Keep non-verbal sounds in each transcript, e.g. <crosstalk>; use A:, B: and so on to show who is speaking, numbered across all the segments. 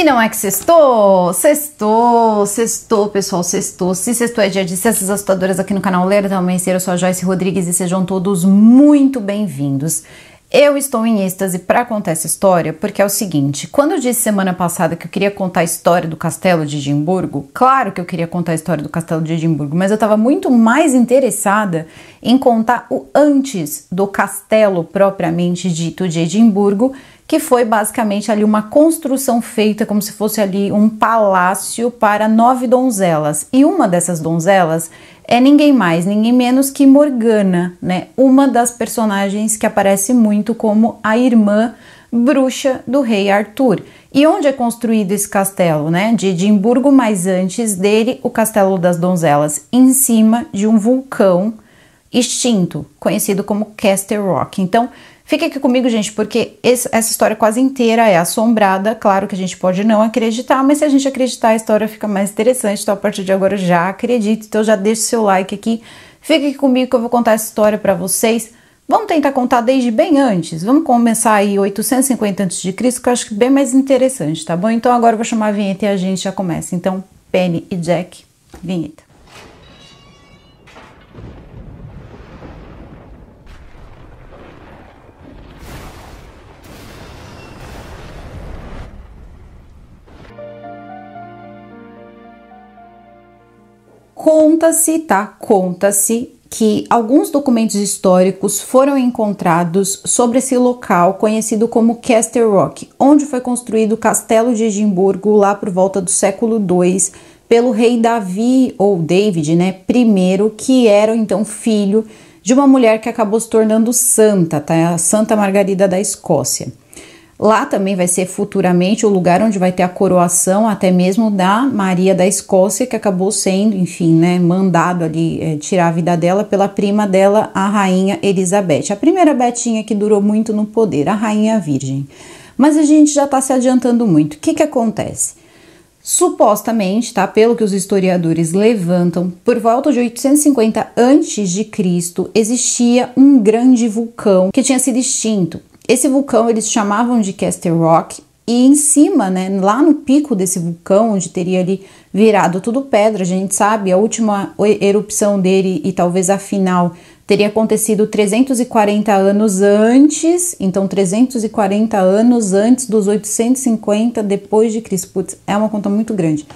A: E não é que sextou, sextou, sextou, pessoal, sextou. Se sextou é dia de cestas assustadoras aqui no canal Ler também Amanhecer, eu sou a Joyce Rodrigues e sejam todos muito bem-vindos. Eu estou em êxtase para contar essa história porque é o seguinte: quando eu disse semana passada que eu queria contar a história do castelo de Edimburgo, claro que eu queria contar a história do castelo de Edimburgo, mas eu estava muito mais interessada em contar o antes do castelo propriamente dito de Edimburgo, que foi basicamente ali uma construção feita como se fosse ali um palácio para nove donzelas. E uma dessas donzelas é ninguém mais, ninguém menos que Morgana, né? Uma das personagens que aparece muito como a irmã bruxa do rei Arthur. E onde é construído esse castelo, né? De Edimburgo, mas antes dele, o Castelo das Donzelas, em cima de um vulcão extinto, conhecido como Caster Rock. Então, Fica aqui comigo, gente, porque esse, essa história quase inteira é assombrada. Claro que a gente pode não acreditar, mas se a gente acreditar, a história fica mais interessante. Então, a partir de agora, já acredito. Então, já deixa o seu like aqui. Fica aqui comigo que eu vou contar essa história para vocês. Vamos tentar contar desde bem antes. Vamos começar aí 850 a.C., que eu acho que é bem mais interessante, tá bom? Então, agora eu vou chamar a vinheta e a gente já começa. Então, Penny e Jack, vinheta. Conta-se, tá? Conta-se que alguns documentos históricos foram encontrados sobre esse local conhecido como Caster Rock, onde foi construído o Castelo de Edimburgo lá por volta do século II pelo rei Davi ou David, né, primeiro, que era então filho de uma mulher que acabou se tornando santa, tá? A Santa Margarida da Escócia. Lá também vai ser futuramente o lugar onde vai ter a coroação, até mesmo da Maria da Escócia, que acabou sendo, enfim, né, mandado ali é, tirar a vida dela pela prima dela, a Rainha Elizabeth. A primeira Betinha que durou muito no poder, a Rainha Virgem. Mas a gente já está se adiantando muito. O que, que acontece? Supostamente, tá? Pelo que os historiadores levantam, por volta de 850 a.C., existia um grande vulcão que tinha sido extinto. Esse vulcão eles chamavam de Caster Rock e em cima, né, lá no pico desse vulcão, onde teria ali virado tudo pedra, a gente sabe, a última erupção dele e talvez a final teria acontecido 340 anos antes, então 340 anos antes dos 850 depois de Cristo. Putz, é uma conta muito grande.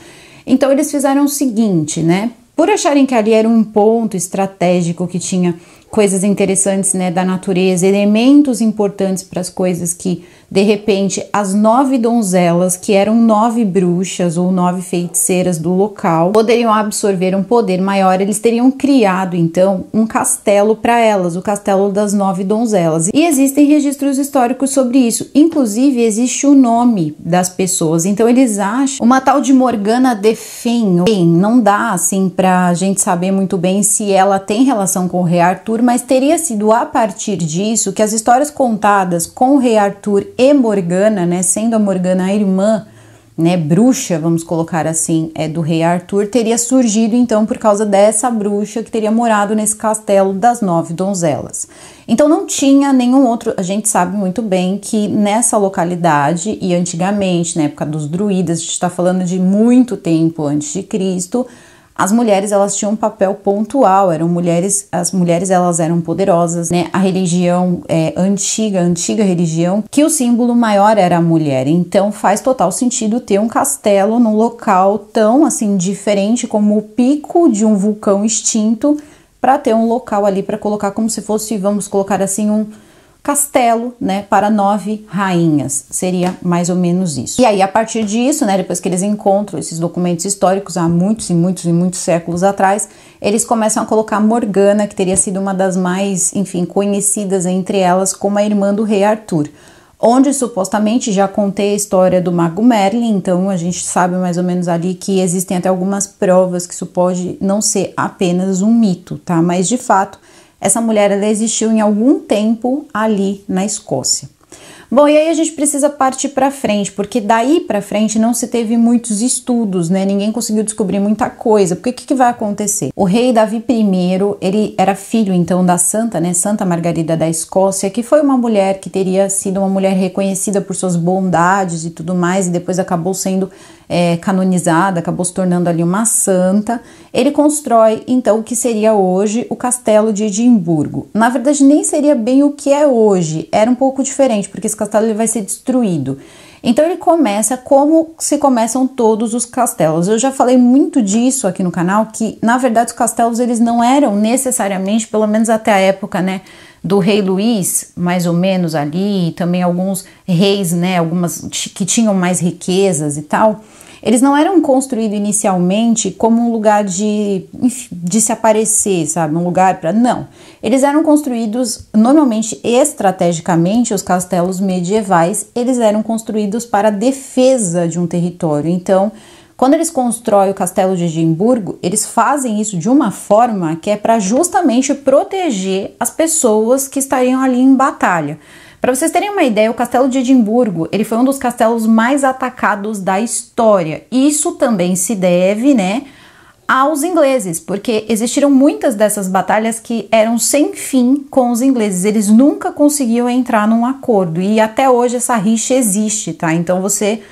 A: Então eles fizeram o seguinte, né? por acharem que ali era um ponto estratégico que tinha coisas interessantes né, da natureza, elementos importantes para as coisas que de repente, as nove donzelas, que eram nove bruxas ou nove feiticeiras do local, poderiam absorver um poder maior. Eles teriam criado, então, um castelo para elas, o castelo das nove donzelas. E existem registros históricos sobre isso. Inclusive, existe o nome das pessoas. Então, eles acham uma tal de Morgana de Fenn. Bem, não dá, assim, para a gente saber muito bem se ela tem relação com o rei Arthur, mas teria sido a partir disso que as histórias contadas com o rei Arthur e Morgana, né, sendo a Morgana a irmã, né, bruxa, vamos colocar assim, é do rei Arthur, teria surgido então por causa dessa bruxa que teria morado nesse castelo das nove donzelas. Então não tinha nenhum outro, a gente sabe muito bem que nessa localidade e antigamente, na época dos druidas, a gente está falando de muito tempo antes de Cristo, as mulheres elas tinham um papel pontual, eram mulheres, as mulheres elas eram poderosas, né? A religião é, antiga, antiga religião, que o símbolo maior era a mulher. Então faz total sentido ter um castelo num local tão assim diferente como o pico de um vulcão extinto para ter um local ali para colocar como se fosse, vamos colocar assim um castelo, né, para nove rainhas. Seria mais ou menos isso. E aí a partir disso, né, depois que eles encontram esses documentos históricos há muitos e muitos e muitos séculos atrás, eles começam a colocar Morgana, que teria sido uma das mais, enfim, conhecidas entre elas como a irmã do rei Arthur. Onde supostamente já contei a história do Mago Merlin, então a gente sabe mais ou menos ali que existem até algumas provas que isso pode não ser apenas um mito, tá? Mas de fato, essa mulher ela existiu em algum tempo ali na Escócia. Bom, e aí a gente precisa partir para frente, porque daí para frente não se teve muitos estudos, né? Ninguém conseguiu descobrir muita coisa. Porque o que, que, vai acontecer? O rei Davi I, ele era filho então da Santa, né? Santa Margarida da Escócia, que foi uma mulher que teria sido uma mulher reconhecida por suas bondades e tudo mais, e depois acabou sendo é, canonizada, acabou se tornando ali uma santa. Ele constrói então o que seria hoje o Castelo de Edimburgo. Na verdade, nem seria bem o que é hoje, era um pouco diferente, porque esse castelo ele vai ser destruído. Então ele começa como se começam todos os castelos. Eu já falei muito disso aqui no canal que na verdade os castelos eles não eram necessariamente, pelo menos até a época, né, do rei Luís, mais ou menos ali, e também alguns reis, né, algumas que tinham mais riquezas e tal eles não eram construídos inicialmente como um lugar de, de se aparecer, sabe? Um lugar para. Não. Eles eram construídos normalmente estrategicamente, os castelos medievais, eles eram construídos para defesa de um território. Então, quando eles constroem o castelo de Edimburgo, eles fazem isso de uma forma que é para justamente proteger as pessoas que estariam ali em batalha. Para vocês terem uma ideia, o Castelo de Edimburgo, ele foi um dos castelos mais atacados da história. Isso também se deve, né, aos ingleses, porque existiram muitas dessas batalhas que eram sem fim com os ingleses. Eles nunca conseguiam entrar num acordo e até hoje essa rixa existe, tá? Então você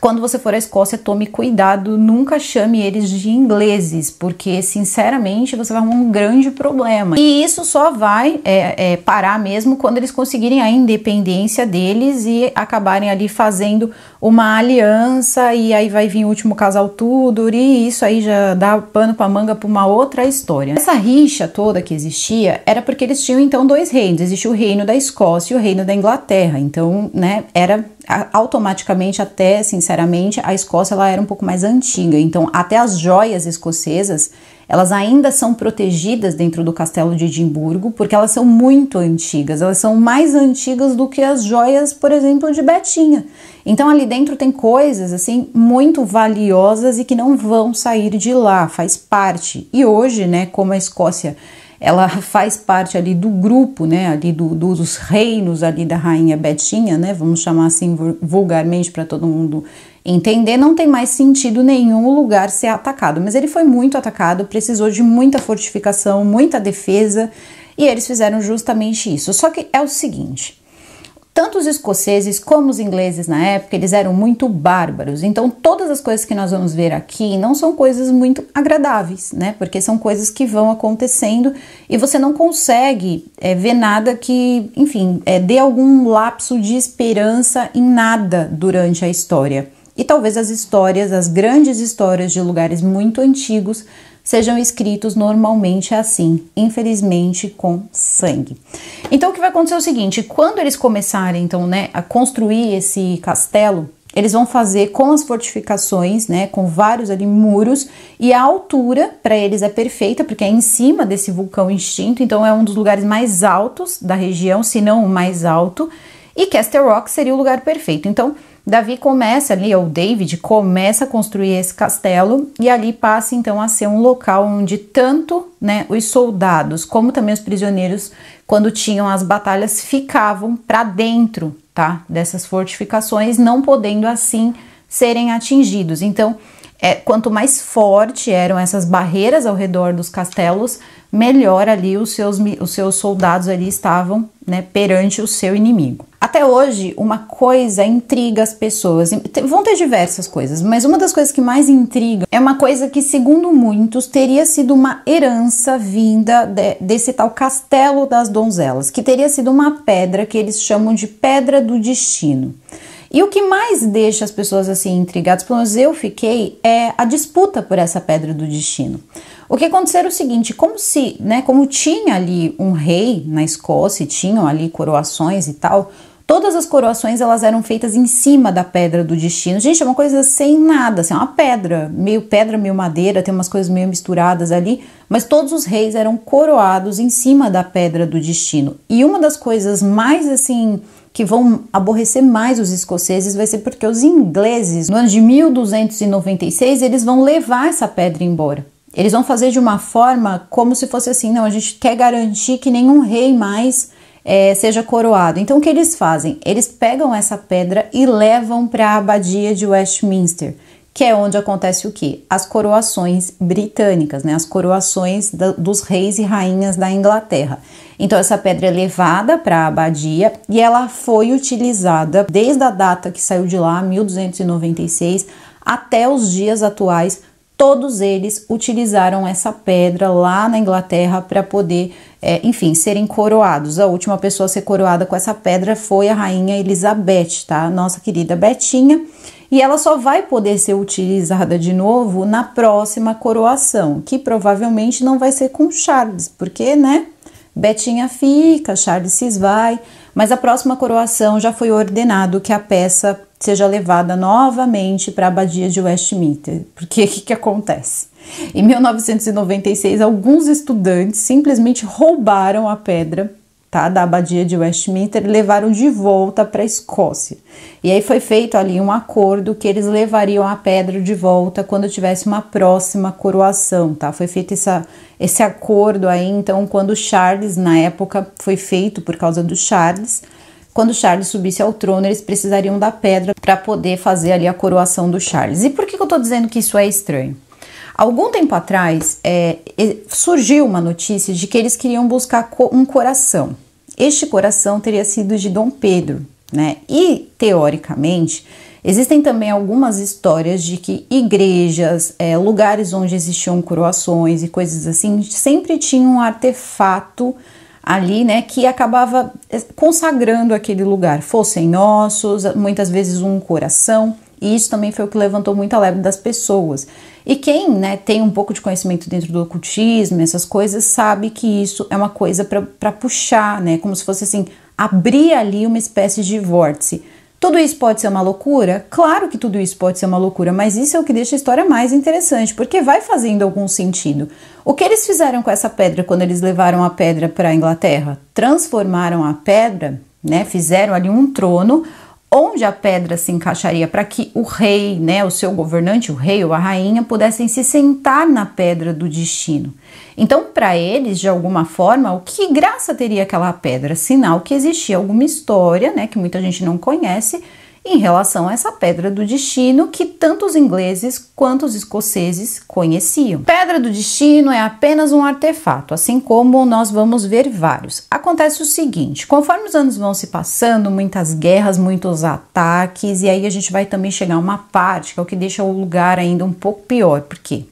A: quando você for à Escócia, tome cuidado, nunca chame eles de ingleses, porque sinceramente você vai arrumar um grande problema. E isso só vai é, é, parar mesmo quando eles conseguirem a independência deles e acabarem ali fazendo uma aliança, e aí vai vir o último casal Tudor, e isso aí já dá pano pra manga pra uma outra história. Essa rixa toda que existia era porque eles tinham então dois reinos: existia o reino da Escócia e o reino da Inglaterra, então, né, era automaticamente até sinceramente a Escócia ela era um pouco mais antiga então até as joias escocesas elas ainda são protegidas dentro do castelo de Edimburgo porque elas são muito antigas elas são mais antigas do que as joias por exemplo de Betinha então ali dentro tem coisas assim muito valiosas e que não vão sair de lá faz parte e hoje né como a Escócia ela faz parte ali do grupo, né, ali do, dos reinos ali da rainha Betinha, né, vamos chamar assim vulgarmente para todo mundo entender, não tem mais sentido nenhum o lugar ser atacado, mas ele foi muito atacado, precisou de muita fortificação, muita defesa, e eles fizeram justamente isso. Só que é o seguinte, tanto os escoceses como os ingleses na época, eles eram muito bárbaros. Então, todas as coisas que nós vamos ver aqui não são coisas muito agradáveis, né? Porque são coisas que vão acontecendo e você não consegue é, ver nada que, enfim, é, dê algum lapso de esperança em nada durante a história. E talvez as histórias, as grandes histórias de lugares muito antigos, sejam escritos normalmente assim, infelizmente com sangue. Então o que vai acontecer é o seguinte, quando eles começarem então, né, a construir esse castelo, eles vão fazer com as fortificações, né, com vários ali muros, e a altura para eles é perfeita, porque é em cima desse vulcão extinto, então é um dos lugares mais altos da região, se não o mais alto, e Caster Rock seria o lugar perfeito. Então, Davi começa ali, ou David começa a construir esse castelo e ali passa então a ser um local onde tanto né, os soldados como também os prisioneiros, quando tinham as batalhas, ficavam para dentro tá, dessas fortificações, não podendo assim serem atingidos. Então, é, quanto mais forte eram essas barreiras ao redor dos castelos, melhor ali os seus, os seus soldados ali estavam né, perante o seu inimigo. Até hoje, uma coisa intriga as pessoas. Vão ter diversas coisas, mas uma das coisas que mais intriga é uma coisa que, segundo muitos, teria sido uma herança vinda de, desse tal castelo das donzelas, que teria sido uma pedra que eles chamam de pedra do destino. E o que mais deixa as pessoas assim intrigadas, pelo menos eu fiquei, é a disputa por essa pedra do destino. O que aconteceu era o seguinte, como se, né, como tinha ali um rei na Escócia, e tinham ali coroações e tal, Todas as coroações elas eram feitas em cima da pedra do destino. Gente, é uma coisa sem nada, assim, é uma pedra, meio pedra, meio madeira, tem umas coisas meio misturadas ali, mas todos os reis eram coroados em cima da pedra do destino. E uma das coisas mais assim que vão aborrecer mais os escoceses vai ser porque os ingleses, no ano de 1296, eles vão levar essa pedra embora. Eles vão fazer de uma forma como se fosse assim: não, a gente quer garantir que nenhum rei mais é, seja coroado. Então, o que eles fazem? Eles pegam essa pedra e levam para a abadia de Westminster, que é onde acontece o que? As coroações britânicas, né? As coroações da, dos reis e rainhas da Inglaterra. Então essa pedra é levada para a abadia e ela foi utilizada desde a data que saiu de lá, 1296, até os dias atuais todos eles utilizaram essa pedra lá na Inglaterra para poder, é, enfim, serem coroados. A última pessoa a ser coroada com essa pedra foi a rainha Elizabeth, tá? Nossa querida Betinha. E ela só vai poder ser utilizada de novo na próxima coroação, que provavelmente não vai ser com Charles, porque, né? Betinha fica, Charles se vai, mas a próxima coroação já foi ordenado que a peça seja levada novamente para a abadia de Westminster. Porque <laughs> o que, que acontece? Em 1996, alguns estudantes simplesmente roubaram a pedra tá, da abadia de Westminster e levaram de volta para a Escócia. E aí foi feito ali um acordo que eles levariam a pedra de volta quando tivesse uma próxima coroação, tá? Foi feito essa, esse acordo aí, então, quando Charles, na época, foi feito por causa do Charles, quando Charles subisse ao trono, eles precisariam da pedra para poder fazer ali a coroação do Charles. E por que, que eu estou dizendo que isso é estranho? Algum tempo atrás é, surgiu uma notícia de que eles queriam buscar um coração. Este coração teria sido de Dom Pedro, né? E teoricamente Existem também algumas histórias de que igrejas, é, lugares onde existiam coroações e coisas assim, sempre tinham um artefato ali, né, que acabava eh, consagrando aquele lugar, fossem nossos, muitas vezes um coração, e isso também foi o que levantou muita leve das pessoas. E quem né, tem um pouco de conhecimento dentro do ocultismo, essas coisas, sabe que isso é uma coisa para puxar, né? Como se fosse assim, abrir ali uma espécie de vórtice. Tudo isso pode ser uma loucura? Claro que tudo isso pode ser uma loucura, mas isso é o que deixa a história mais interessante, porque vai fazendo algum sentido. O que eles fizeram com essa pedra quando eles levaram a pedra para a Inglaterra? Transformaram a pedra, né? Fizeram ali um trono onde a pedra se encaixaria para que o rei, né, o seu governante, o rei ou a rainha pudessem se sentar na pedra do destino. Então, para eles, de alguma forma, o que graça teria aquela pedra? Sinal que existia alguma história, né, que muita gente não conhece, em relação a essa pedra do destino que tanto os ingleses quanto os escoceses conheciam. Pedra do destino é apenas um artefato, assim como nós vamos ver vários. Acontece o seguinte: conforme os anos vão se passando, muitas guerras, muitos ataques, e aí a gente vai também chegar a uma parte que é o que deixa o lugar ainda um pouco pior, porque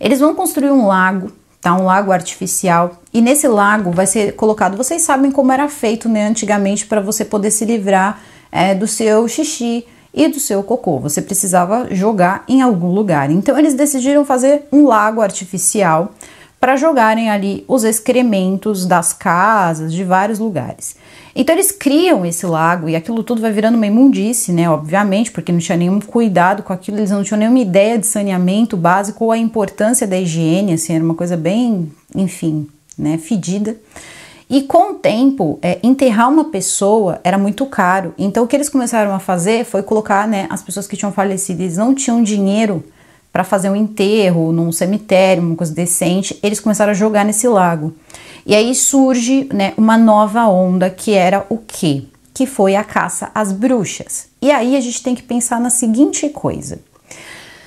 A: eles vão construir um lago tá? Um lago artificial. E nesse lago vai ser colocado. Vocês sabem como era feito, né, antigamente para você poder se livrar é, do seu xixi e do seu cocô. Você precisava jogar em algum lugar. Então eles decidiram fazer um lago artificial para jogarem ali os excrementos das casas, de vários lugares. Então eles criam esse lago e aquilo tudo vai virando uma imundice, né? Obviamente, porque não tinha nenhum cuidado com aquilo, eles não tinham nenhuma ideia de saneamento básico ou a importância da higiene, assim, era uma coisa bem, enfim, né, fedida. E com o tempo, é, enterrar uma pessoa era muito caro. Então o que eles começaram a fazer foi colocar né, as pessoas que tinham falecido, eles não tinham dinheiro para fazer um enterro num cemitério, uma coisa decente, eles começaram a jogar nesse lago. E aí surge né, uma nova onda que era o quê? Que foi a caça às bruxas. E aí a gente tem que pensar na seguinte coisa.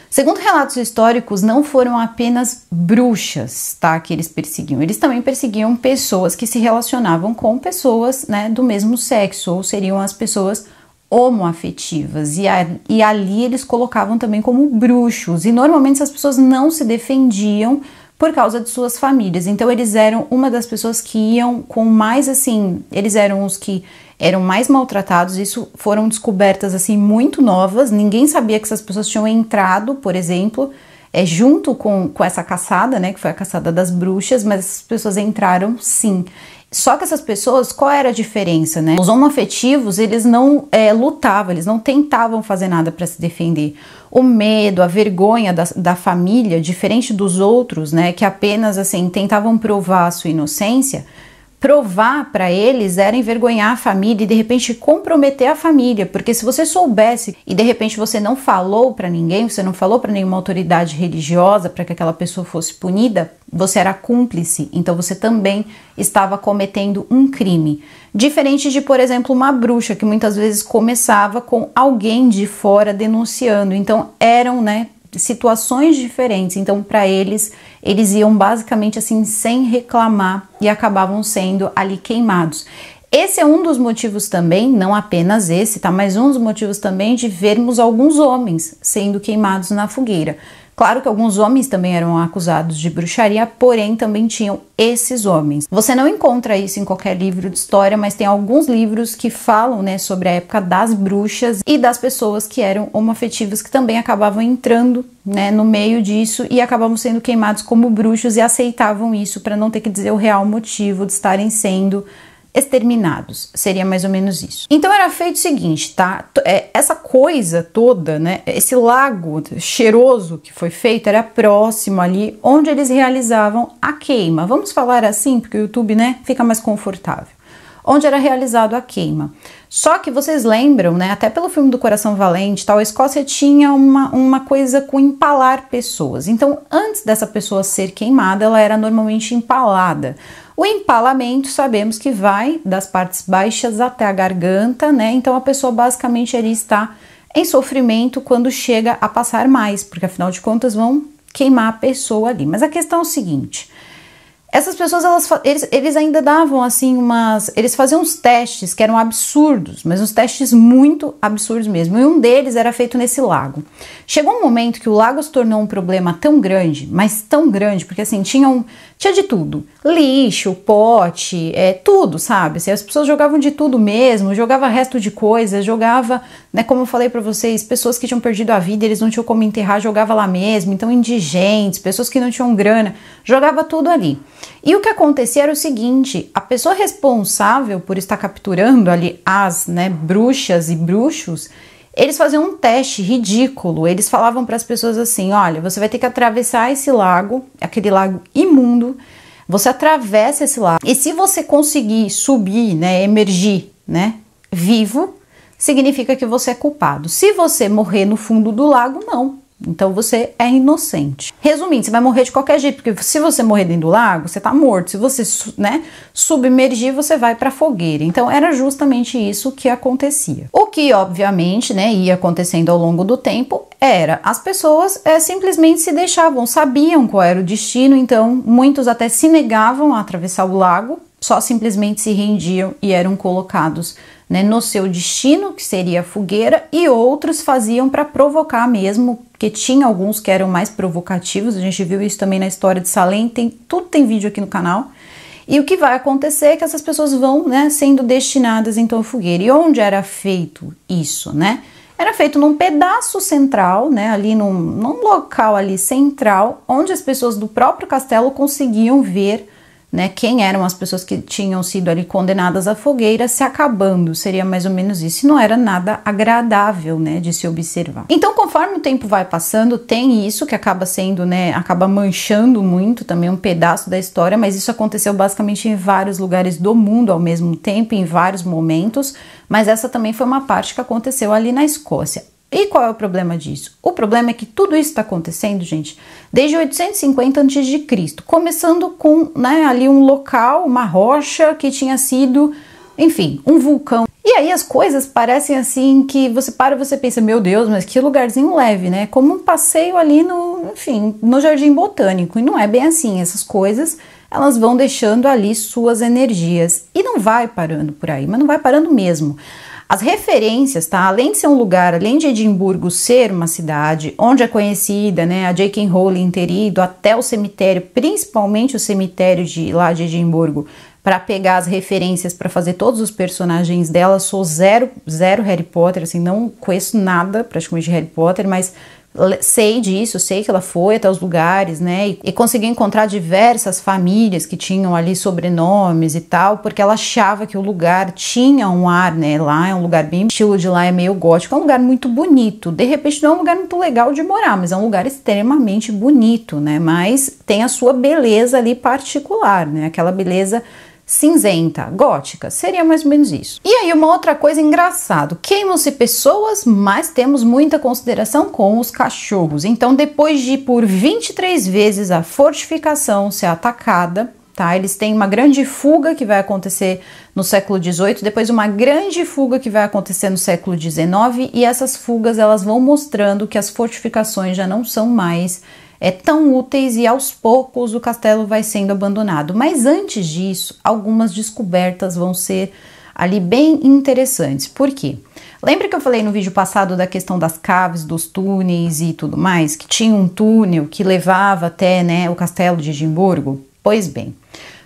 A: Segundo relatos históricos, não foram apenas bruxas, tá, que eles perseguiam. Eles também perseguiam pessoas que se relacionavam com pessoas, né, do mesmo sexo, ou seriam as pessoas homoafetivas. E, a, e ali eles colocavam também como bruxos. E normalmente essas pessoas não se defendiam por causa de suas famílias. Então eles eram uma das pessoas que iam com mais assim, eles eram os que eram mais maltratados. Isso foram descobertas assim muito novas. Ninguém sabia que essas pessoas tinham entrado, por exemplo, é, junto com, com essa caçada, né? Que foi a caçada das bruxas, mas essas pessoas entraram sim. Só que essas pessoas, qual era a diferença, né? Os homoafetivos, eles não é, lutavam, eles não tentavam fazer nada para se defender. O medo, a vergonha da, da família, diferente dos outros, né? Que apenas, assim, tentavam provar a sua inocência, provar para eles era envergonhar a família e de repente comprometer a família, porque se você soubesse e de repente você não falou para ninguém, você não falou para nenhuma autoridade religiosa para que aquela pessoa fosse punida, você era cúmplice, então você também estava cometendo um crime. Diferente de, por exemplo, uma bruxa que muitas vezes começava com alguém de fora denunciando. Então eram, né, situações diferentes. Então, para eles, eles iam basicamente assim sem reclamar e acabavam sendo ali queimados. Esse é um dos motivos também, não apenas esse, tá? Mas um dos motivos também de vermos alguns homens sendo queimados na fogueira. Claro que alguns homens também eram acusados de bruxaria, porém também tinham esses homens. Você não encontra isso em qualquer livro de história, mas tem alguns livros que falam, né, sobre a época das bruxas e das pessoas que eram homoafetivas que também acabavam entrando, né, no meio disso e acabavam sendo queimados como bruxos e aceitavam isso para não ter que dizer o real motivo de estarem sendo exterminados. Seria mais ou menos isso. Então era feito o seguinte, tá? É, essa coisa toda, né? Esse lago cheiroso que foi feito era próximo ali onde eles realizavam a queima. Vamos falar assim, porque o YouTube, né, fica mais confortável. Onde era realizado a queima. Só que vocês lembram, né? Até pelo filme do Coração Valente, tal, a Escócia tinha uma, uma coisa com empalar pessoas. Então, antes dessa pessoa ser queimada, ela era normalmente empalada. O empalamento, sabemos que vai das partes baixas até a garganta, né? Então a pessoa basicamente ali está em sofrimento quando chega a passar mais, porque afinal de contas vão queimar a pessoa ali. Mas a questão é o seguinte: essas pessoas, elas, eles, eles ainda davam assim umas. Eles faziam uns testes que eram absurdos, mas uns testes muito absurdos mesmo. E um deles era feito nesse lago. Chegou um momento que o lago se tornou um problema tão grande, mas tão grande, porque assim, tinham tinha de tudo. Lixo, pote, é, tudo, sabe? Assim, as pessoas jogavam de tudo mesmo, jogava resto de coisas, jogava, né, como eu falei para vocês, pessoas que tinham perdido a vida, eles não tinham como enterrar, jogava lá mesmo, então indigentes, pessoas que não tinham grana, jogava tudo ali. E o que acontecia era o seguinte, a pessoa responsável por estar capturando ali as, né, bruxas e bruxos, eles faziam um teste ridículo. Eles falavam para as pessoas assim: olha, você vai ter que atravessar esse lago, aquele lago imundo. Você atravessa esse lago. E se você conseguir subir, né, emergir, né, vivo, significa que você é culpado. Se você morrer no fundo do lago, não. Então você é inocente. Resumindo, você vai morrer de qualquer jeito, porque se você morrer dentro do lago, você está morto. Se você, né, submergir, você vai para fogueira. Então era justamente isso que acontecia. O que obviamente, né, ia acontecendo ao longo do tempo era as pessoas é, simplesmente se deixavam, sabiam qual era o destino, então muitos até se negavam a atravessar o lago, só simplesmente se rendiam e eram colocados né, no seu destino, que seria a fogueira, e outros faziam para provocar mesmo, porque tinha alguns que eram mais provocativos, a gente viu isso também na história de Salem, tem, tudo tem vídeo aqui no canal. E o que vai acontecer é que essas pessoas vão né, sendo destinadas então à fogueira. E onde era feito isso, né? Era feito num pedaço central, né, ali num, num local ali central, onde as pessoas do próprio castelo conseguiam ver né? Quem eram as pessoas que tinham sido ali condenadas à fogueira se acabando, seria mais ou menos isso. Não era nada agradável, né, de se observar. Então, conforme o tempo vai passando, tem isso que acaba sendo, né, acaba manchando muito também um pedaço da história, mas isso aconteceu basicamente em vários lugares do mundo ao mesmo tempo, em vários momentos, mas essa também foi uma parte que aconteceu ali na Escócia. E qual é o problema disso? O problema é que tudo isso está acontecendo, gente, desde 850 a.C., começando com né, ali um local, uma rocha que tinha sido, enfim, um vulcão. E aí as coisas parecem assim que você para e você pensa, meu Deus, mas que lugarzinho leve, né? Como um passeio ali no, enfim, no jardim botânico. E não é bem assim, essas coisas elas vão deixando ali suas energias e não vai parando por aí, mas não vai parando mesmo. As referências, tá? Além de ser um lugar, além de Edimburgo ser uma cidade onde é conhecida, né, a J.K. Rowling ter ido até o cemitério, principalmente o cemitério de lá de Edimburgo, para pegar as referências para fazer todos os personagens dela. Sou zero, zero Harry Potter, assim, não conheço nada praticamente de Harry Potter, mas sei disso, sei que ela foi até os lugares, né? E, e conseguiu encontrar diversas famílias que tinham ali sobrenomes e tal, porque ela achava que o lugar tinha um ar, né? Lá é um lugar bem. estilo de lá é meio gótico, é um lugar muito bonito. De repente, não é um lugar muito legal de morar, mas é um lugar extremamente bonito, né? Mas tem a sua beleza ali particular, né? Aquela beleza cinzenta, gótica, seria mais ou menos isso. E aí uma outra coisa engraçada, queimam-se pessoas, mas temos muita consideração com os cachorros. Então depois de por 23 vezes a fortificação ser atacada, Tá, eles têm uma grande fuga que vai acontecer no século XVIII, depois uma grande fuga que vai acontecer no século XIX e essas fugas elas vão mostrando que as fortificações já não são mais é, tão úteis e aos poucos o castelo vai sendo abandonado. Mas antes disso, algumas descobertas vão ser ali bem interessantes. Por quê? Lembra que eu falei no vídeo passado da questão das caves, dos túneis e tudo mais, que tinha um túnel que levava até né, o castelo de Edimburgo? Pois bem,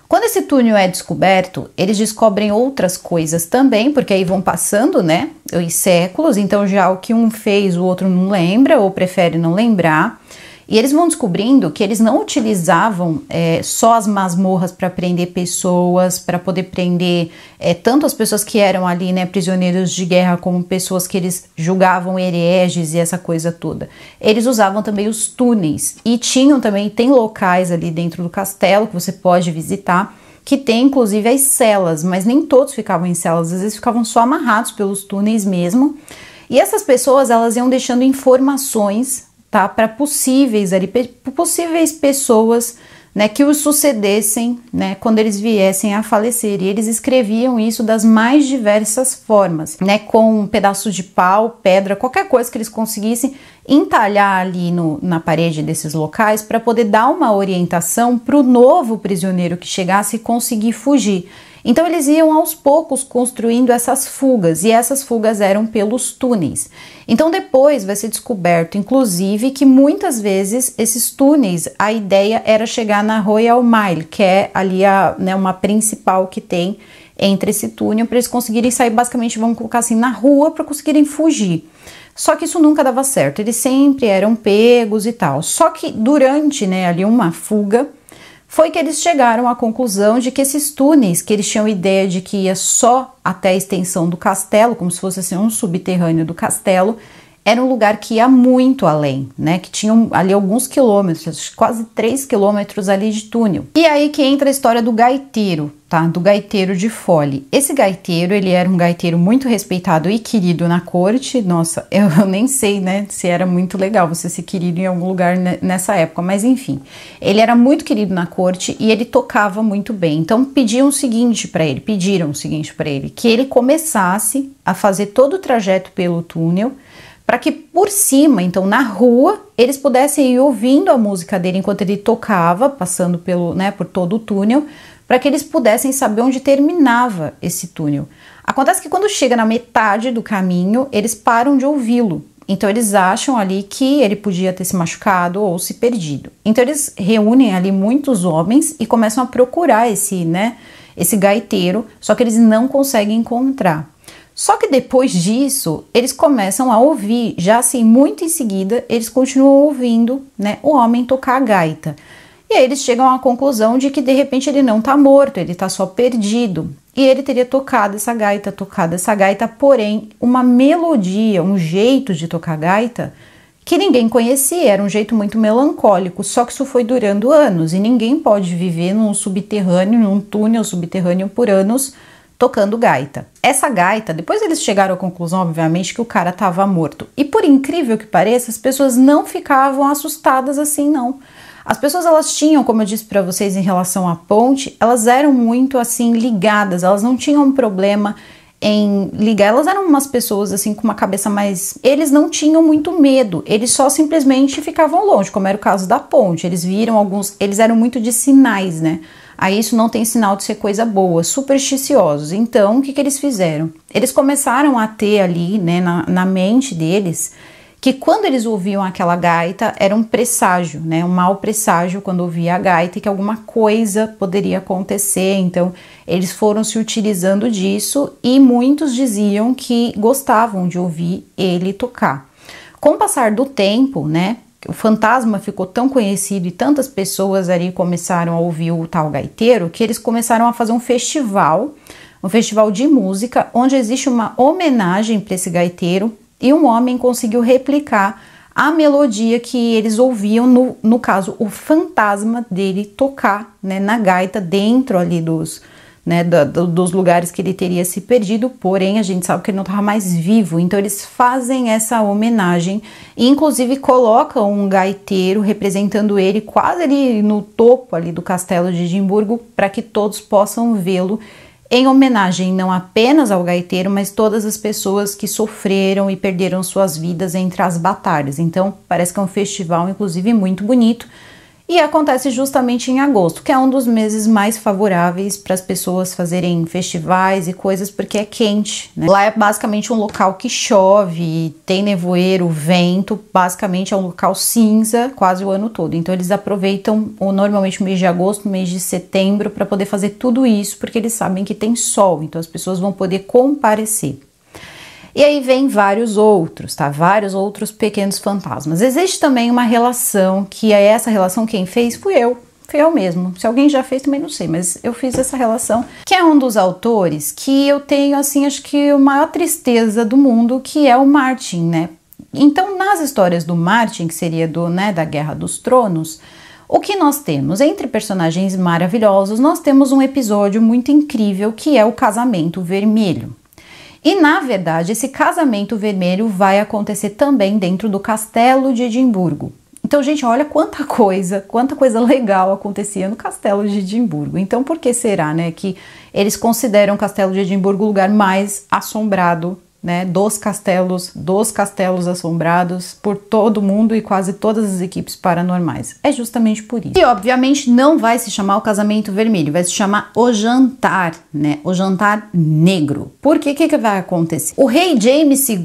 A: quando esse túnel é descoberto, eles descobrem outras coisas também, porque aí vão passando, né, os séculos, então já o que um fez, o outro não lembra ou prefere não lembrar. E eles vão descobrindo que eles não utilizavam é, só as masmorras para prender pessoas, para poder prender é, tanto as pessoas que eram ali, né, prisioneiros de guerra, como pessoas que eles julgavam hereges e essa coisa toda. Eles usavam também os túneis e tinham também, tem locais ali dentro do castelo que você pode visitar que tem inclusive as celas, mas nem todos ficavam em celas, às vezes ficavam só amarrados pelos túneis mesmo. E essas pessoas elas iam deixando informações tá? Para possíveis ali, possíveis pessoas, né, que os sucedessem, né, quando eles viessem a falecer. E eles escreviam isso das mais diversas formas, né, com um pedaço de pau, pedra, qualquer coisa que eles conseguissem entalhar ali no, na parede desses locais para poder dar uma orientação para o novo prisioneiro que chegasse e conseguir fugir. Então eles iam aos poucos construindo essas fugas e essas fugas eram pelos túneis. Então depois vai ser descoberto, inclusive, que muitas vezes esses túneis, a ideia era chegar na Royal Mile, que é ali a, né, uma principal que tem entre esse túnel, para eles conseguirem sair, basicamente vão colocar assim na rua para conseguirem fugir. Só que isso nunca dava certo, eles sempre eram pegos e tal. Só que durante, né, ali uma fuga, foi que eles chegaram à conclusão de que esses túneis, que eles tinham ideia de que ia só até a extensão do castelo, como se fosse assim, um subterrâneo do castelo, era um lugar que ia muito além, né? Que tinham ali alguns quilômetros, quase 3 quilômetros ali de túnel. E aí que entra a história do gaiteiro, tá? Do gaiteiro de Fole. Esse gaiteiro, ele era um gaiteiro muito respeitado e querido na corte. Nossa, eu, <laughs> eu nem sei, né? Se era muito legal você ser querido em algum lugar nessa época, mas enfim. Ele era muito querido na corte e ele tocava muito bem. Então pediam o seguinte para ele, pediram o seguinte para ele, que ele começasse a fazer todo o trajeto pelo túnel para que por cima, então na rua, eles pudessem ir ouvindo a música dele enquanto ele tocava, passando pelo, né, por todo o túnel, para que eles pudessem saber onde terminava esse túnel. Acontece que quando chega na metade do caminho, eles param de ouvi-lo. Então eles acham ali que ele podia ter se machucado ou se perdido. Então eles reúnem ali muitos homens e começam a procurar esse, né, esse gaiteiro, só que eles não conseguem encontrar. Só que depois disso, eles começam a ouvir, já assim, muito em seguida, eles continuam ouvindo né, o homem tocar a gaita. E aí eles chegam à conclusão de que de repente ele não está morto, ele está só perdido. E ele teria tocado essa gaita, tocado essa gaita, porém, uma melodia, um jeito de tocar gaita que ninguém conhecia, era um jeito muito melancólico, só que isso foi durando anos e ninguém pode viver num subterrâneo, num túnel subterrâneo por anos tocando gaita. Essa gaita, depois eles chegaram à conclusão, obviamente, que o cara estava morto. E por incrível que pareça, as pessoas não ficavam assustadas assim, não. As pessoas elas tinham, como eu disse para vocês em relação à ponte, elas eram muito assim ligadas, elas não tinham um problema em ligar. Elas eram umas pessoas assim com uma cabeça mais. Eles não tinham muito medo, eles só simplesmente ficavam longe, como era o caso da ponte. Eles viram alguns. Eles eram muito de sinais, né? Aí isso não tem sinal de ser coisa boa, supersticiosos. Então, o que, que eles fizeram? Eles começaram a ter ali, né, na, na mente deles, que quando eles ouviam aquela gaita era um presságio, né? Um mau presságio quando ouvia a gaita que alguma coisa poderia acontecer. Então, eles foram se utilizando disso e muitos diziam que gostavam de ouvir ele tocar. Com o passar do tempo, né? o fantasma ficou tão conhecido e tantas pessoas ali começaram a ouvir o tal gaiteiro que eles começaram a fazer um festival, um festival de música, onde existe uma homenagem para esse gaiteiro e um homem conseguiu replicar a melodia que eles ouviam, no, no caso, o fantasma dele tocar né, na gaita dentro ali dos, né, do, do, dos lugares que ele teria se perdido, porém a gente sabe que ele não estava mais vivo, então eles fazem essa homenagem, inclusive colocam um gaiteiro representando ele quase ali no topo ali do castelo de Edimburgo, para que todos possam vê-lo em homenagem não apenas ao gaiteiro, mas todas as pessoas que sofreram e perderam suas vidas entre as batalhas. Então, parece que é um festival, inclusive, muito bonito. E acontece justamente em agosto, que é um dos meses mais favoráveis para as pessoas fazerem festivais e coisas, porque é quente. Né? Lá é basicamente um local que chove, tem nevoeiro, vento, basicamente é um local cinza quase o ano todo. Então eles aproveitam ou normalmente o mês de agosto, o mês de setembro, para poder fazer tudo isso, porque eles sabem que tem sol, então as pessoas vão poder comparecer. E aí vem vários outros, tá? Vários outros pequenos fantasmas. Existe também uma relação que é essa relação quem fez fui eu. Fui eu mesmo. Se alguém já fez também não sei, mas eu fiz essa relação, que é um dos autores que eu tenho assim, acho que a maior tristeza do mundo, que é o Martin, né? Então, nas histórias do Martin, que seria do, né, da Guerra dos Tronos, o que nós temos? Entre personagens maravilhosos, nós temos um episódio muito incrível que é o Casamento Vermelho. E na verdade, esse casamento vermelho vai acontecer também dentro do castelo de Edimburgo. Então, gente, olha quanta coisa, quanta coisa legal acontecia no Castelo de Edimburgo. Então, por que será, né, que eles consideram o Castelo de Edimburgo o lugar mais assombrado né, dos castelos, dos castelos assombrados por todo mundo e quase todas as equipes paranormais. É justamente por isso. E obviamente não vai se chamar o casamento vermelho, vai se chamar o jantar, né? O jantar negro. Porque o que, que vai acontecer? O rei James II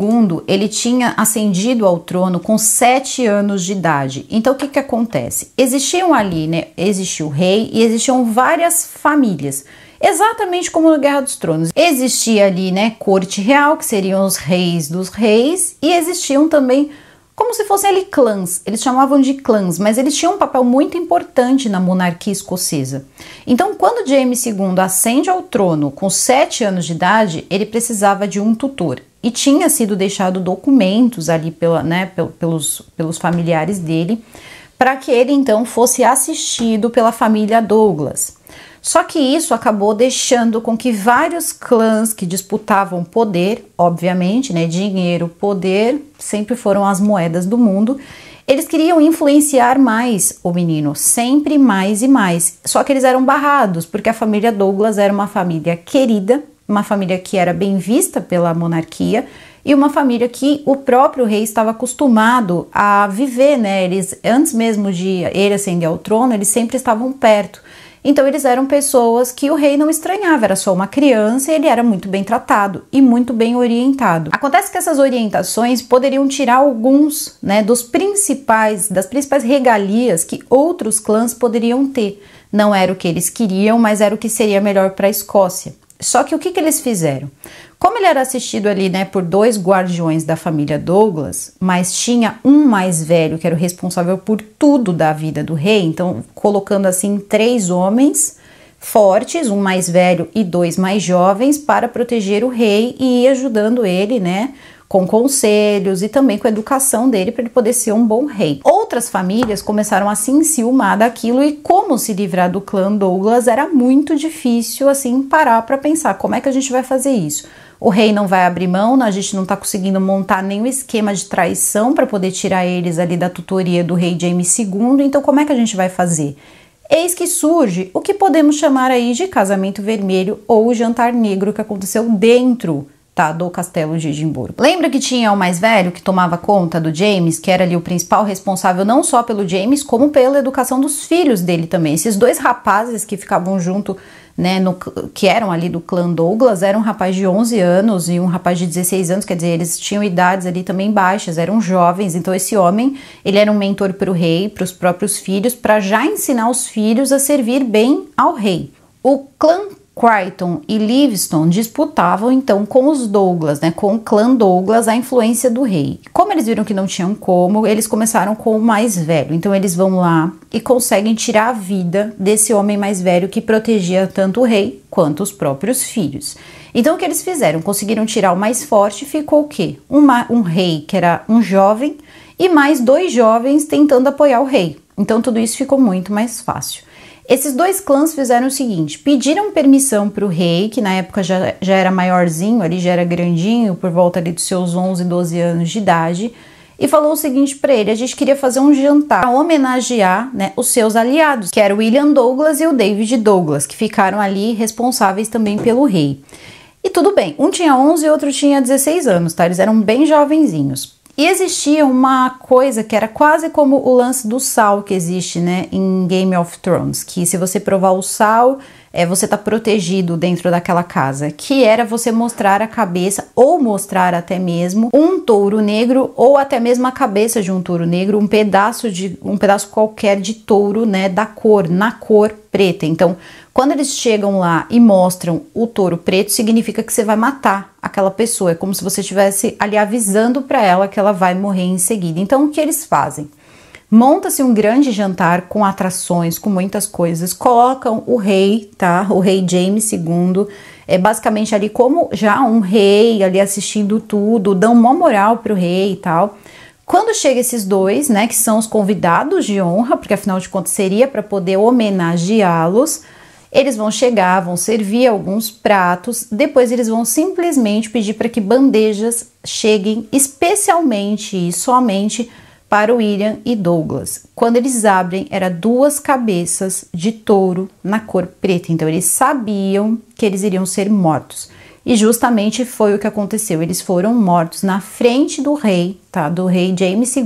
A: ele tinha ascendido ao trono com sete anos de idade. Então o que que acontece? Existiam ali, né? Existiu o rei e existiam várias famílias. Exatamente como no Guerra dos Tronos. Existia ali, né, corte real, que seriam os reis dos reis, e existiam também como se fossem ali clãs. Eles chamavam de clãs, mas eles tinham um papel muito importante na monarquia escocesa. Então, quando James II ascende ao trono com 7 anos de idade, ele precisava de um tutor. E tinha sido deixado documentos ali pela, né, pelos, pelos familiares dele para que ele então fosse assistido pela família Douglas. Só que isso acabou deixando com que vários clãs que disputavam poder, obviamente, né, dinheiro, poder, sempre foram as moedas do mundo, eles queriam influenciar mais o menino, sempre mais e mais. Só que eles eram barrados, porque a família Douglas era uma família querida, uma família que era bem vista pela monarquia e uma família que o próprio rei estava acostumado a viver, né? Eles antes mesmo de ele ascender ao trono, eles sempre estavam perto. Então eles eram pessoas que o rei não estranhava, era só uma criança e ele era muito bem tratado e muito bem orientado. Acontece que essas orientações poderiam tirar alguns, né, dos principais das principais regalias que outros clãs poderiam ter. Não era o que eles queriam, mas era o que seria melhor para a Escócia. Só que o que, que eles fizeram? Como ele era assistido ali, né, por dois guardiões da família Douglas, mas tinha um mais velho que era o responsável por tudo da vida do rei, então colocando assim três homens fortes, um mais velho e dois mais jovens, para proteger o rei e ir ajudando ele, né, com conselhos e também com a educação dele para ele poder ser um bom rei. Outras famílias começaram a se enciumar daquilo e como se livrar do clã Douglas era muito difícil assim parar para pensar como é que a gente vai fazer isso. O rei não vai abrir mão, né? a gente não está conseguindo montar nenhum esquema de traição para poder tirar eles ali da tutoria do rei James II, então como é que a gente vai fazer? Eis que surge o que podemos chamar aí de casamento vermelho ou jantar negro que aconteceu dentro tá? Do castelo de Edimburgo. Lembra que tinha o mais velho que tomava conta do James, que era ali o principal responsável não só pelo James, como pela educação dos filhos dele também. Esses dois rapazes que ficavam junto né, no, que eram ali do clã Douglas, eram um rapaz de 11 anos e um rapaz de 16 anos, quer dizer, eles tinham idades ali também baixas, eram jovens, então esse homem, ele era um mentor para o rei, para os próprios filhos, para já ensinar os filhos a servir bem ao rei. O clã Crichton e Livingstone disputavam então com os Douglas, né, com o clã Douglas, a influência do rei. Como eles viram que não tinham como, eles começaram com o mais velho. Então eles vão lá e conseguem tirar a vida desse homem mais velho que protegia tanto o rei quanto os próprios filhos. Então o que eles fizeram? Conseguiram tirar o mais forte, ficou o quê? Uma, um rei que era um jovem e mais dois jovens tentando apoiar o rei. Então tudo isso ficou muito mais fácil. Esses dois clãs fizeram o seguinte: pediram permissão para o rei, que na época já, já era maiorzinho, ali já era grandinho, por volta ali dos seus 11, 12 anos de idade, e falou o seguinte para ele: a gente queria fazer um jantar para homenagear né, os seus aliados, que eram o William Douglas e o David Douglas, que ficaram ali responsáveis também pelo rei. E tudo bem, um tinha 11 e outro tinha 16 anos, tá? Eles eram bem jovenzinhos. E existia uma coisa que era quase como o lance do sal que existe, né, em Game of Thrones, que se você provar o sal, é, você está protegido dentro daquela casa, que era você mostrar a cabeça ou mostrar até mesmo um touro negro ou até mesmo a cabeça de um touro negro, um pedaço de um pedaço qualquer de touro, né, da cor, na cor preta. Então, quando eles chegam lá e mostram o touro preto, significa que você vai matar aquela pessoa, é como se você estivesse ali avisando para ela que ela vai morrer em seguida. Então, o que eles fazem? Monta-se um grande jantar com atrações, com muitas coisas. Colocam o rei, tá? O rei James II, é basicamente ali como já um rei ali assistindo tudo, dão uma moral pro rei e tal. Quando chega esses dois, né, que são os convidados de honra, porque afinal de contas seria para poder homenageá-los, eles vão chegar, vão servir alguns pratos, depois eles vão simplesmente pedir para que bandejas cheguem especialmente e somente para William e Douglas. Quando eles abrem, era duas cabeças de touro na cor preta. Então eles sabiam que eles iriam ser mortos. E justamente foi o que aconteceu. Eles foram mortos na frente do rei, tá? Do rei James II,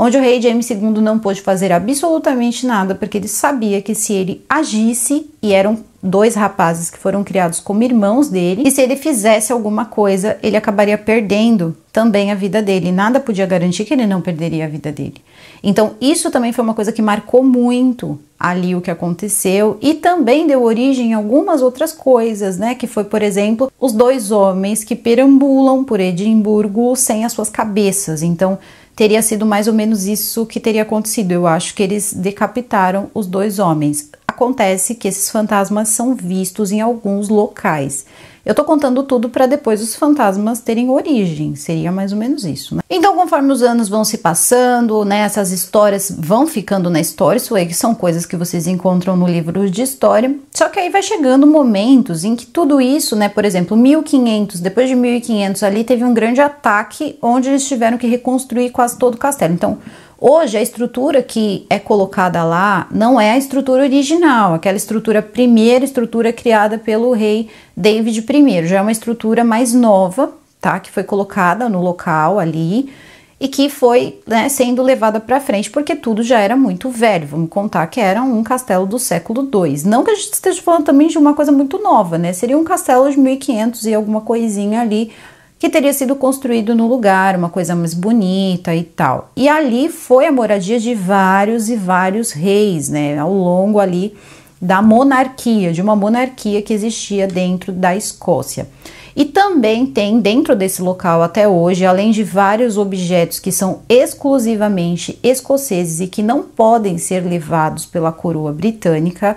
A: onde o rei James II não pôde fazer absolutamente nada porque ele sabia que se ele agisse, e eram dois rapazes que foram criados como irmãos dele, e se ele fizesse alguma coisa, ele acabaria perdendo também a vida dele. Nada podia garantir que ele não perderia a vida dele. Então, isso também foi uma coisa que marcou muito ali o que aconteceu e também deu origem a algumas outras coisas, né? Que foi, por exemplo, os dois homens que perambulam por Edimburgo sem as suas cabeças. Então, teria sido mais ou menos isso que teria acontecido. Eu acho que eles decapitaram os dois homens. Acontece que esses fantasmas são vistos em alguns locais. Eu tô contando tudo para depois os fantasmas terem origem, seria mais ou menos isso. Né? Então, conforme os anos vão se passando, né, essas histórias vão ficando na história, isso é que são coisas que vocês encontram no livro de história. Só que aí vai chegando momentos em que tudo isso, né, por exemplo, 1500, depois de 1500 ali teve um grande ataque onde eles tiveram que reconstruir quase todo o castelo. Então, Hoje, a estrutura que é colocada lá não é a estrutura original, aquela estrutura, primeira estrutura criada pelo rei David I. Já é uma estrutura mais nova, tá? Que foi colocada no local ali e que foi né, sendo levada para frente, porque tudo já era muito velho. Vamos contar que era um castelo do século II. Não que a gente esteja falando também de uma coisa muito nova, né? Seria um castelo de 1500 e alguma coisinha ali que teria sido construído no lugar, uma coisa mais bonita e tal. E ali foi a moradia de vários e vários reis, né, ao longo ali da monarquia, de uma monarquia que existia dentro da Escócia. E também tem dentro desse local até hoje, além de vários objetos que são exclusivamente escoceses e que não podem ser levados pela coroa britânica,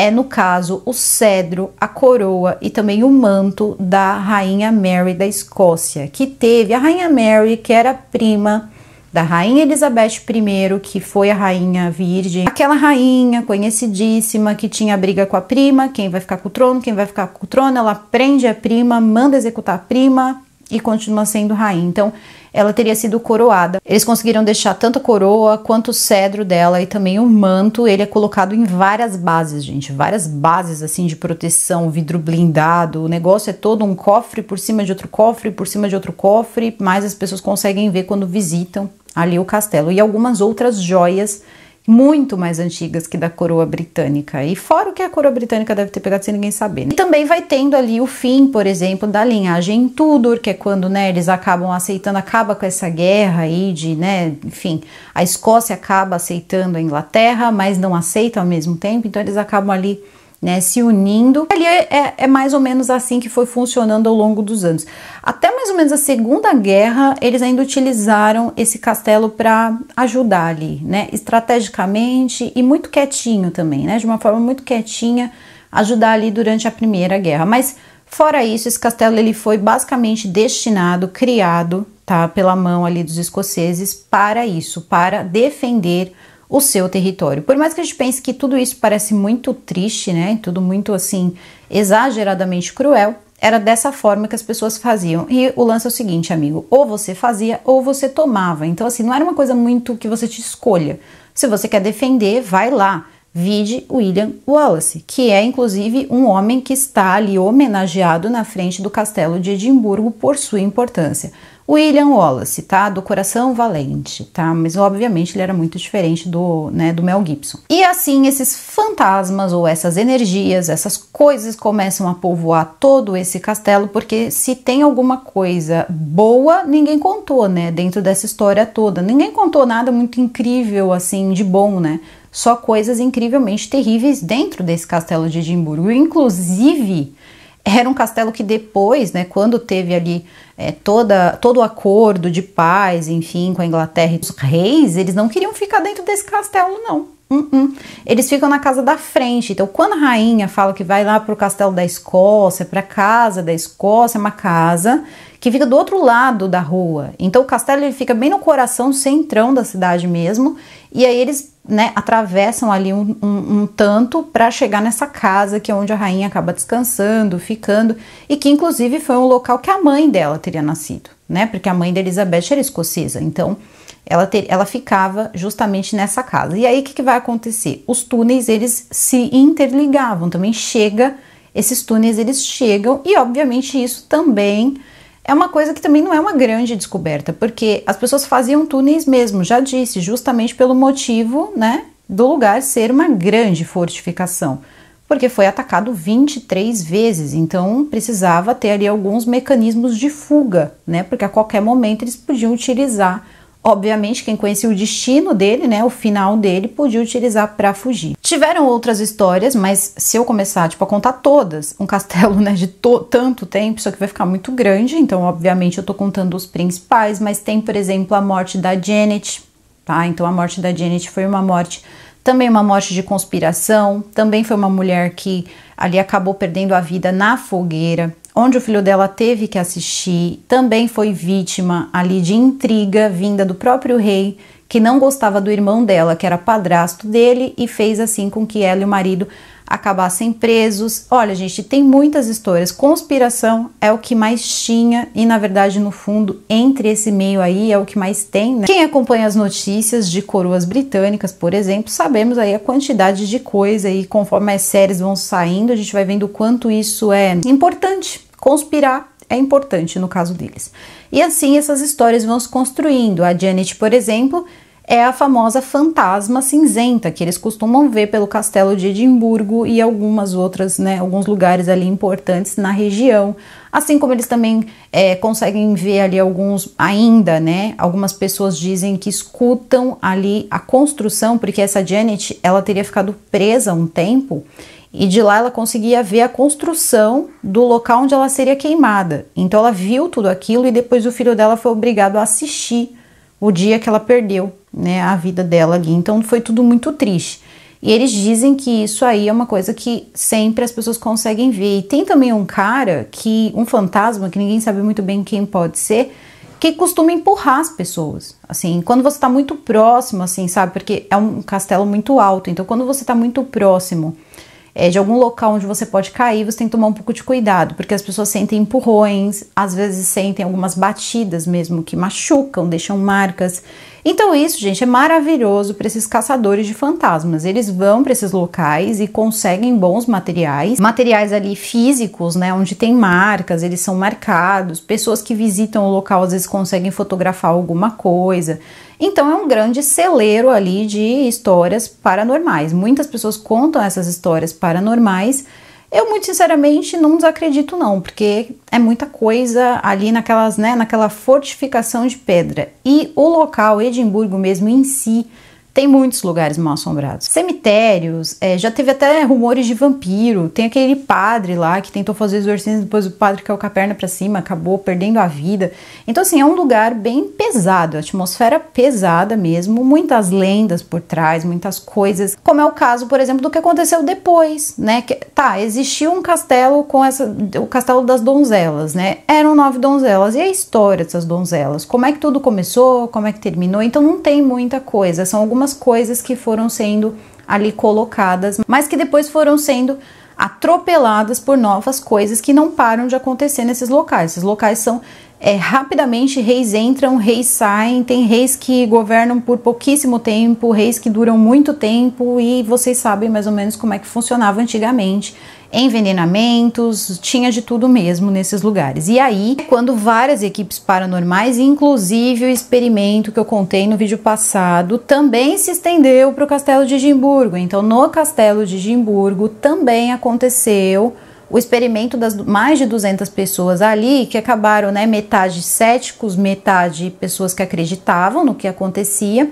A: é, no caso, o cedro, a coroa e também o manto da Rainha Mary da Escócia, que teve a Rainha Mary, que era prima da Rainha Elizabeth I, que foi a Rainha Virgem, aquela rainha conhecidíssima que tinha briga com a prima, quem vai ficar com o trono, quem vai ficar com o trono, ela prende a prima, manda executar a prima, e continua sendo rainha. Então, ela teria sido coroada. Eles conseguiram deixar tanto a coroa quanto o cedro dela e também o manto. Ele é colocado em várias bases, gente, várias bases assim de proteção, vidro blindado. O negócio é todo um cofre por cima de outro cofre, por cima de outro cofre, mas as pessoas conseguem ver quando visitam ali o castelo e algumas outras joias muito mais antigas que da coroa britânica. E fora o que a coroa britânica deve ter pegado sem ninguém saber. Né? E também vai tendo ali o fim, por exemplo, da linhagem Tudor, que é quando né, eles acabam aceitando, acaba com essa guerra aí de, né, enfim, a Escócia acaba aceitando a Inglaterra, mas não aceita ao mesmo tempo, então eles acabam ali né, se unindo. Ali é, é, é, mais ou menos assim que foi funcionando ao longo dos anos. Até mais ou menos a Segunda Guerra, eles ainda utilizaram esse castelo para ajudar ali, né, estrategicamente e muito quietinho também, né, de uma forma muito quietinha, ajudar ali durante a Primeira Guerra. Mas fora isso, esse castelo ele foi basicamente destinado, criado, tá, pela mão ali dos escoceses para isso, para defender o seu território. Por mais que a gente pense que tudo isso parece muito triste, né? Tudo muito assim, exageradamente cruel, era dessa forma que as pessoas faziam. E o lance é o seguinte, amigo: ou você fazia ou você tomava. Então, assim, não era uma coisa muito que você te escolha. Se você quer defender, vai lá. Vide William Wallace, que é inclusive um homem que está ali homenageado na frente do castelo de Edimburgo por sua importância. William Wallace, tá? Do Coração Valente, tá? Mas obviamente ele era muito diferente do, né, do Mel Gibson. E assim, esses fantasmas ou essas energias, essas coisas começam a povoar todo esse castelo, porque se tem alguma coisa boa, ninguém contou, né? Dentro dessa história toda. Ninguém contou nada muito incrível, assim, de bom, né? Só coisas incrivelmente terríveis dentro desse castelo de Edimburgo. Inclusive, era um castelo que depois, né, quando teve ali é, toda, todo o acordo de paz, enfim, com a Inglaterra, e os reis, eles não queriam ficar dentro desse castelo, não. Uh -uh. Eles ficam na casa da frente. Então, quando a rainha fala que vai lá para o castelo da Escócia, para a casa da Escócia, é uma casa que fica do outro lado da rua. Então o castelo ele fica bem no coração centrão da cidade mesmo. E aí eles né, atravessam ali um, um, um tanto para chegar nessa casa que é onde a rainha acaba descansando, ficando, e que inclusive foi um local que a mãe dela teria nascido, né? Porque a mãe da Elizabeth era escocesa, então ela, ter, ela ficava justamente nessa casa. E aí o que, que vai acontecer? Os túneis eles se interligavam, também chega, esses túneis eles chegam, e obviamente isso também é uma coisa que também não é uma grande descoberta, porque as pessoas faziam túneis mesmo, já disse, justamente pelo motivo, né, do lugar ser uma grande fortificação, porque foi atacado 23 vezes, então precisava ter ali alguns mecanismos de fuga, né, porque a qualquer momento eles podiam utilizar Obviamente, quem conhecia o destino dele, né, o final dele, podia utilizar para fugir. Tiveram outras histórias, mas se eu começar tipo, a contar todas, um castelo né, de tanto tempo, isso aqui vai ficar muito grande, então, obviamente, eu estou contando os principais, mas tem, por exemplo, a morte da Janet, tá? Então, a morte da Janet foi uma morte também uma morte de conspiração, também foi uma mulher que ali acabou perdendo a vida na fogueira onde o filho dela teve que assistir, também foi vítima ali de intriga vinda do próprio rei, que não gostava do irmão dela, que era padrasto dele, e fez assim com que ela e o marido acabassem presos. Olha, gente, tem muitas histórias. Conspiração é o que mais tinha e, na verdade, no fundo, entre esse meio aí é o que mais tem. Né? Quem acompanha as notícias de coroas britânicas, por exemplo, sabemos aí a quantidade de coisa e conforme as séries vão saindo, a gente vai vendo o quanto isso é importante. Conspirar é importante no caso deles. E assim essas histórias vão se construindo. A Janet, por exemplo, é a famosa fantasma cinzenta que eles costumam ver pelo castelo de Edimburgo e algumas outras, né, alguns lugares ali importantes na região. Assim como eles também é, conseguem ver ali alguns ainda, né? Algumas pessoas dizem que escutam ali a construção, porque essa Janet ela teria ficado presa um tempo e de lá ela conseguia ver a construção do local onde ela seria queimada. Então ela viu tudo aquilo e depois o filho dela foi obrigado a assistir o dia que ela perdeu né, a vida dela ali. Então foi tudo muito triste. E eles dizem que isso aí é uma coisa que sempre as pessoas conseguem ver. E tem também um cara que, um fantasma, que ninguém sabe muito bem quem pode ser, que costuma empurrar as pessoas. Assim, quando você está muito próximo, assim, sabe? Porque é um castelo muito alto. Então, quando você está muito próximo é, de algum local onde você pode cair, você tem que tomar um pouco de cuidado, porque as pessoas sentem empurrões, às vezes sentem algumas batidas mesmo que machucam, deixam marcas. Então, isso, gente, é maravilhoso para esses caçadores de fantasmas. Eles vão para esses locais e conseguem bons materiais, materiais ali físicos, né? Onde tem marcas, eles são marcados. Pessoas que visitam o local às vezes conseguem fotografar alguma coisa. Então, é um grande celeiro ali de histórias paranormais. Muitas pessoas contam essas histórias paranormais eu, muito sinceramente, não desacredito não, porque é muita coisa ali naquelas, né, naquela fortificação de pedra. E o local, Edimburgo mesmo em si, tem muitos lugares mal assombrados. Cemitérios, é, já teve até rumores de vampiro. Tem aquele padre lá que tentou fazer exorcismo, depois o padre caiu com a perna para cima, acabou perdendo a vida. Então, assim, é um lugar bem pesado, atmosfera pesada mesmo, muitas lendas por trás, muitas coisas. Como é o caso, por exemplo, do que aconteceu depois, né? Que, tá, existiu um castelo com essa. O castelo das donzelas, né? Eram nove donzelas. E a história dessas donzelas? Como é que tudo começou? Como é que terminou? Então não tem muita coisa, são algumas algumas coisas que foram sendo ali colocadas, mas que depois foram sendo atropeladas por novas coisas que não param de acontecer nesses locais. Esses locais são é, rapidamente reis entram, reis saem, tem reis que governam por pouquíssimo tempo, reis que duram muito tempo e vocês sabem mais ou menos como é que funcionava antigamente. Envenenamentos, tinha de tudo mesmo nesses lugares. E aí, quando várias equipes paranormais, inclusive o experimento que eu contei no vídeo passado, também se estendeu para o castelo de Edimburgo. Então, no castelo de Edimburgo também aconteceu o experimento das mais de 200 pessoas ali, que acabaram, né, metade céticos, metade pessoas que acreditavam no que acontecia,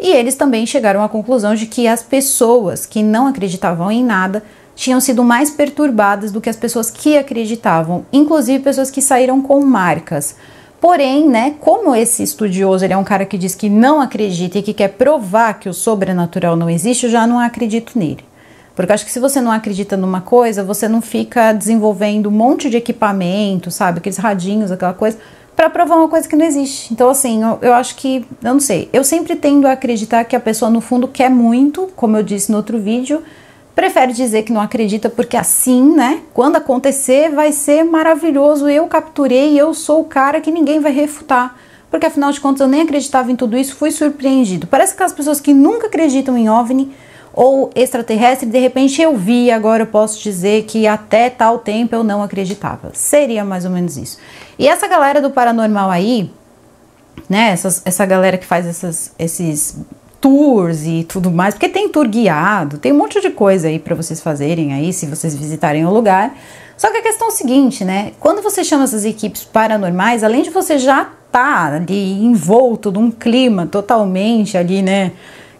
A: e eles também chegaram à conclusão de que as pessoas que não acreditavam em nada tinham sido mais perturbadas do que as pessoas que acreditavam, inclusive pessoas que saíram com marcas. Porém, né, como esse estudioso ele é um cara que diz que não acredita e que quer provar que o sobrenatural não existe, eu já não acredito nele. Porque acho que se você não acredita numa coisa, você não fica desenvolvendo um monte de equipamento, sabe? Aqueles radinhos, aquela coisa, para provar uma coisa que não existe. Então, assim, eu, eu acho que, eu não sei. Eu sempre tendo a acreditar que a pessoa, no fundo, quer muito, como eu disse no outro vídeo, prefere dizer que não acredita, porque assim, né? Quando acontecer, vai ser maravilhoso. Eu capturei, eu sou o cara que ninguém vai refutar. Porque afinal de contas, eu nem acreditava em tudo isso, fui surpreendido. Parece que as pessoas que nunca acreditam em OVNI ou extraterrestre, de repente eu vi, agora eu posso dizer que até tal tempo eu não acreditava. Seria mais ou menos isso. E essa galera do paranormal aí, né, essas, essa galera que faz essas, esses tours e tudo mais, porque tem tour guiado, tem um monte de coisa aí para vocês fazerem aí, se vocês visitarem o lugar. Só que a questão é a seguinte, né? Quando você chama essas equipes paranormais, além de você já estar tá ali envolto num clima totalmente ali, né?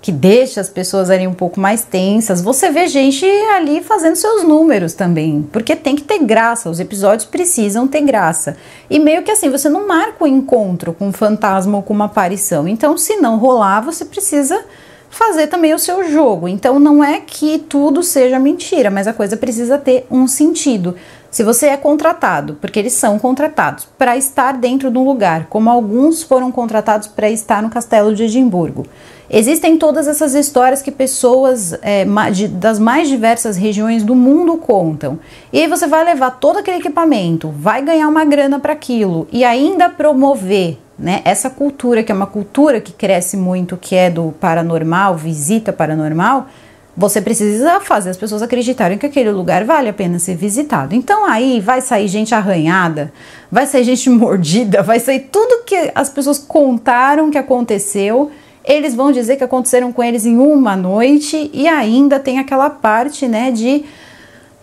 A: que deixa as pessoas ali um pouco mais tensas. Você vê gente ali fazendo seus números também, porque tem que ter graça, os episódios precisam ter graça. E meio que assim, você não marca o um encontro com um fantasma ou com uma aparição. Então, se não rolar, você precisa fazer também o seu jogo. Então, não é que tudo seja mentira, mas a coisa precisa ter um sentido. Se você é contratado, porque eles são contratados para estar dentro de um lugar, como alguns foram contratados para estar no Castelo de Edimburgo. Existem todas essas histórias que pessoas é, de, das mais diversas regiões do mundo contam. E aí você vai levar todo aquele equipamento, vai ganhar uma grana para aquilo e ainda promover né, essa cultura, que é uma cultura que cresce muito, que é do paranormal, visita paranormal. Você precisa fazer as pessoas acreditarem que aquele lugar vale a pena ser visitado. Então aí vai sair gente arranhada, vai sair gente <laughs> mordida, vai sair tudo que as pessoas contaram que aconteceu eles vão dizer que aconteceram com eles em uma noite e ainda tem aquela parte, né, de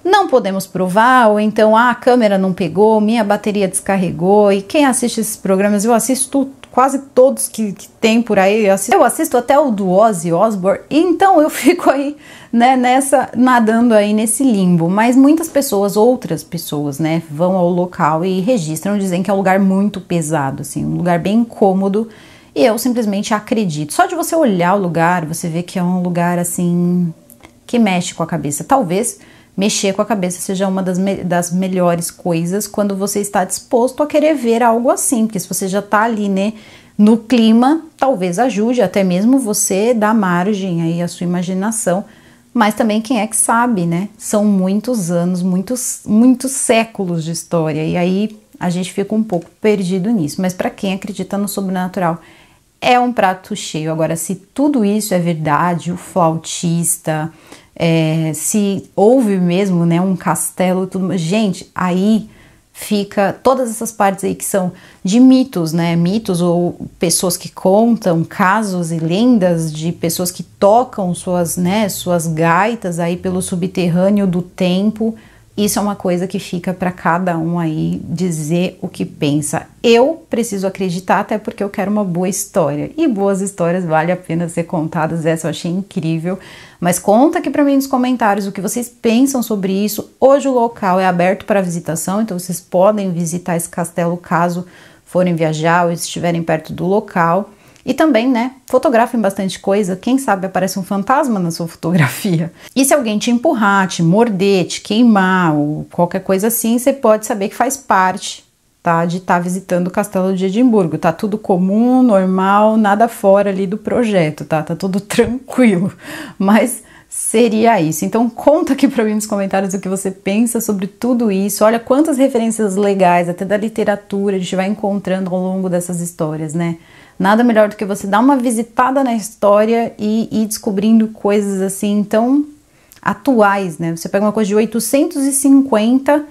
A: não podemos provar, ou então ah, a câmera não pegou, minha bateria descarregou. E quem assiste esses programas, eu assisto quase todos que, que tem por aí, eu assisto, eu assisto, até o do Ozzy Osbourne, então eu <laughs> fico aí, né, nessa, nadando aí nesse limbo. Mas muitas pessoas, outras pessoas, né, vão ao local e registram, dizem que é um lugar muito pesado, assim, um lugar bem incômodo e eu simplesmente acredito. Só de você olhar o lugar, você vê que é um lugar assim que mexe com a cabeça. Talvez mexer com a cabeça seja uma das, me das melhores coisas quando você está disposto a querer ver algo assim, porque se você já está ali, né? No clima, talvez ajude até mesmo você dar margem aí à sua imaginação mas também quem é que sabe, né? São muitos anos, muitos, muitos séculos de história, e aí a gente fica um pouco perdido nisso. Mas para quem acredita no sobrenatural, é um prato cheio. Agora, se tudo isso é verdade, o flautista, é, se houve mesmo né, um castelo, tudo, gente, aí fica todas essas partes aí que são de mitos, né? Mitos ou pessoas que contam casos e lendas de pessoas que tocam suas, né, suas gaitas aí pelo subterrâneo do tempo isso é uma coisa que fica para cada um aí dizer o que pensa. Eu preciso acreditar, até porque eu quero uma boa história. E boas histórias vale a pena ser contadas, essa eu achei incrível. Mas conta aqui para mim nos comentários o que vocês pensam sobre isso. Hoje o local é aberto para visitação, então vocês podem visitar esse castelo caso forem viajar ou estiverem perto do local. E também, né, fotografem bastante coisa, quem sabe aparece um fantasma na sua fotografia. E se alguém te empurrar, te morder, te queimar ou qualquer coisa assim, você pode saber que faz parte tá, de estar tá visitando o Castelo de Edimburgo. Tá tudo comum, normal, nada fora ali do projeto, tá? Tá tudo <laughs> tranquilo. Mas seria isso. Então conta aqui para mim nos comentários o que você pensa sobre tudo isso. Olha quantas referências legais, até da literatura, a gente vai encontrando ao longo dessas histórias, né? Nada melhor do que você dar uma visitada na história e ir descobrindo coisas assim tão atuais, né? Você pega uma coisa de 850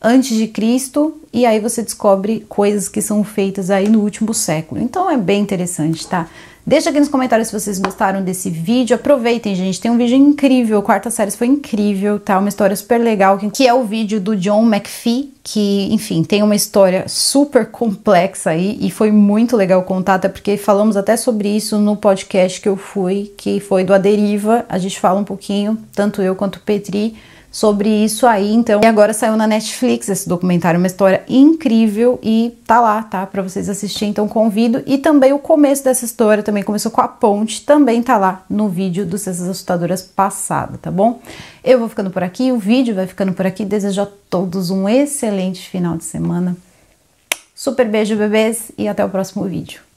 A: antes de Cristo e aí você descobre coisas que são feitas aí no último século. Então é bem interessante, tá? Deixa aqui nos comentários se vocês gostaram desse vídeo. Aproveitem, gente, tem um vídeo incrível. Quarta série foi incrível, tá? Uma história super legal, que é o vídeo do John McPhee, que, enfim, tem uma história super complexa aí e foi muito legal contar, até porque falamos até sobre isso no podcast que eu fui, que foi do A Deriva. A gente fala um pouquinho, tanto eu quanto o Petri sobre isso aí. Então, e agora saiu na Netflix esse documentário, uma história incrível e tá lá, tá? Para vocês assistirem, então convido. E também o começo dessa história também começou com a ponte, também tá lá no vídeo dos Cessas Assustadoras passado, tá bom? Eu vou ficando por aqui, o vídeo vai ficando por aqui. Desejo a todos um excelente final de semana. Super beijo, bebês, e até o próximo vídeo.